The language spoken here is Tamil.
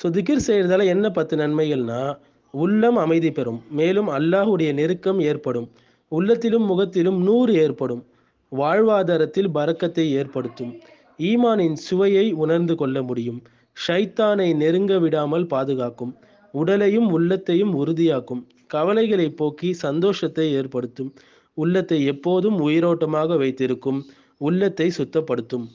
ஸோ திகிர் செய்கிறதால என்ன பத்து நன்மைகள்னா உள்ளம் அமைதி பெறும் மேலும் அல்லாஹுடைய நெருக்கம் ஏற்படும் உள்ளத்திலும் முகத்திலும் நூறு ஏற்படும் வாழ்வாதாரத்தில் பறக்கத்தை ஏற்படுத்தும் ஈமானின் சுவையை உணர்ந்து கொள்ள முடியும் ஷைத்தானை நெருங்க விடாமல் பாதுகாக்கும் உடலையும் உள்ளத்தையும் உறுதியாக்கும் கவலைகளை போக்கி சந்தோஷத்தை ஏற்படுத்தும் உள்ளத்தை எப்போதும் உயிரோட்டமாக வைத்திருக்கும் உள்ளத்தை சுத்தப்படுத்தும்